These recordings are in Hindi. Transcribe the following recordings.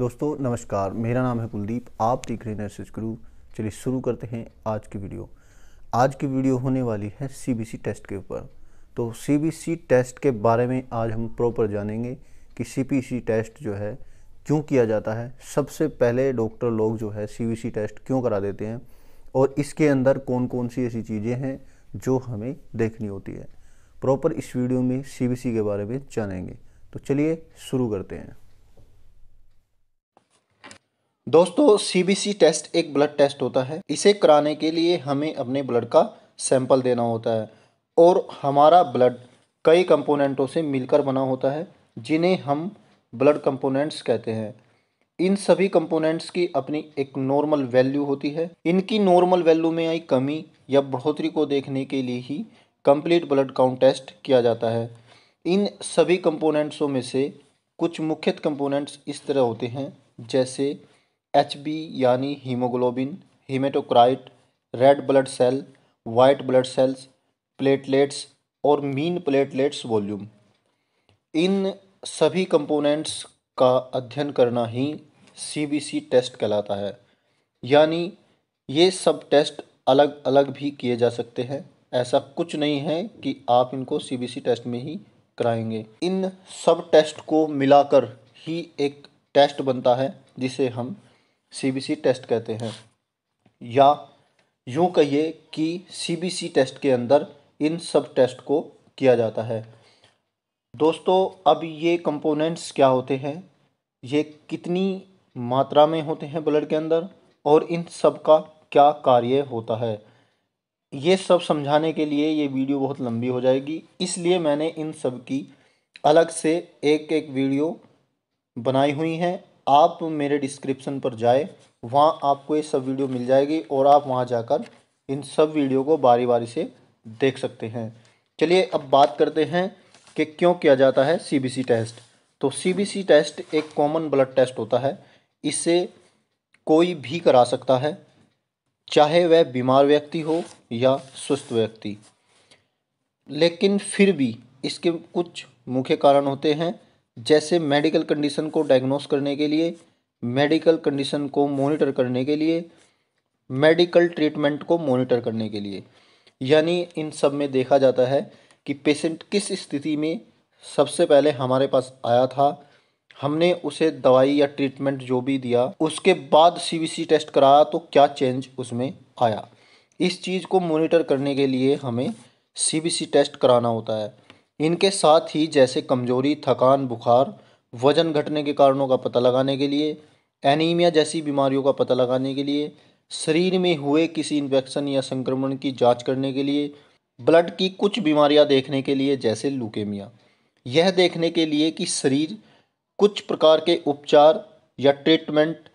दोस्तों नमस्कार मेरा नाम है कुलदीप आप देख रहे हैं नर्सेज गुरु चलिए शुरू करते हैं आज की वीडियो आज की वीडियो होने वाली है सीबीसी टेस्ट के ऊपर तो सीबीसी टेस्ट के बारे में आज हम प्रॉपर जानेंगे कि सीपीसी टेस्ट जो है क्यों किया जाता है सबसे पहले डॉक्टर लोग जो है सीबीसी टेस्ट क्यों करा देते हैं और इसके अंदर कौन कौन सी ऐसी चीज़ें हैं जो हमें देखनी होती है प्रॉपर इस वीडियो में सी के बारे में जानेंगे तो चलिए शुरू करते हैं दोस्तों सीबीसी टेस्ट एक ब्लड टेस्ट होता है इसे कराने के लिए हमें अपने ब्लड का सैंपल देना होता है और हमारा ब्लड कई कंपोनेंटों से मिलकर बना होता है जिन्हें हम ब्लड कंपोनेंट्स कहते हैं इन सभी कंपोनेंट्स की अपनी एक नॉर्मल वैल्यू होती है इनकी नॉर्मल वैल्यू में आई कमी या बढ़ोतरी को देखने के लिए ही कंप्लीट ब्लड काउंट टेस्ट किया जाता है इन सभी कंपोनेंट्सों में से कुछ मुख्य कंपोनेंट्स इस तरह होते हैं जैसे एच बी यानी haemoglobin haematocrit red blood cell white blood cells platelets और मीन प्लेटलेट्स वॉल्यूम इन सभी कंपोनेंट्स का अध्ययन करना ही सीबीसी टेस्ट कहलाता है यानी ये सब टेस्ट अलग अलग भी किए जा सकते हैं ऐसा कुछ नहीं है कि आप इनको सीबीसी टेस्ट में ही कराएंगे इन सब टेस्ट को मिलाकर ही एक टेस्ट बनता है जिसे हम सीबीसी टेस्ट कहते हैं या यूँ कहिए कि सीबीसी टेस्ट के अंदर इन सब टेस्ट को किया जाता है दोस्तों अब ये कंपोनेंट्स क्या होते हैं ये कितनी मात्रा में होते हैं ब्लड के अंदर और इन सब का क्या कार्य होता है ये सब समझाने के लिए ये वीडियो बहुत लंबी हो जाएगी इसलिए मैंने इन सब की अलग से एक एक वीडियो बनाई हुई हैं आप मेरे डिस्क्रिप्शन पर जाए वहाँ आपको ये सब वीडियो मिल जाएगी और आप वहाँ जाकर इन सब वीडियो को बारी बारी से देख सकते हैं चलिए अब बात करते हैं कि क्यों किया जाता है सीबीसी टेस्ट तो सीबीसी टेस्ट एक कॉमन ब्लड टेस्ट होता है इसे कोई भी करा सकता है चाहे वह बीमार व्यक्ति हो या स्वस्थ व्यक्ति लेकिन फिर भी इसके कुछ मुख्य कारण होते हैं जैसे मेडिकल कंडीशन को डायग्नोस करने के लिए मेडिकल कंडीशन को मॉनिटर करने के लिए मेडिकल ट्रीटमेंट को मॉनिटर करने के लिए यानी इन सब में देखा जाता है कि पेशेंट किस स्थिति में सबसे पहले हमारे पास आया था हमने उसे दवाई या ट्रीटमेंट जो भी दिया उसके बाद सीबीसी टेस्ट कराया तो क्या चेंज उसमें आया इस चीज़ को मॉनिटर करने के लिए हमें सीबीसी टेस्ट कराना होता है इनके साथ ही जैसे कमजोरी थकान बुखार वजन घटने के कारणों का पता लगाने के लिए एनीमिया जैसी बीमारियों का पता लगाने के लिए शरीर में हुए किसी इन्फेक्शन या संक्रमण की जांच करने के लिए ब्लड की कुछ बीमारियां देखने के लिए जैसे लूकेमिया यह देखने के लिए कि शरीर कुछ प्रकार के उपचार या ट्रीटमेंट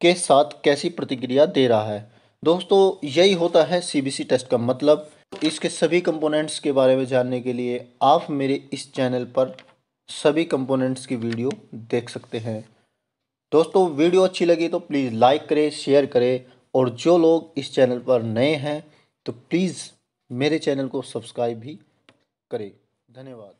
के साथ कैसी प्रतिक्रिया दे रहा है दोस्तों यही होता है सीबीसी टेस्ट का मतलब इसके सभी कंपोनेंट्स के बारे में जानने के लिए आप मेरे इस चैनल पर सभी कंपोनेंट्स की वीडियो देख सकते हैं दोस्तों वीडियो अच्छी लगी तो प्लीज़ लाइक करें शेयर करें और जो लोग इस चैनल पर नए हैं तो प्लीज़ मेरे चैनल को सब्सक्राइब भी करें धन्यवाद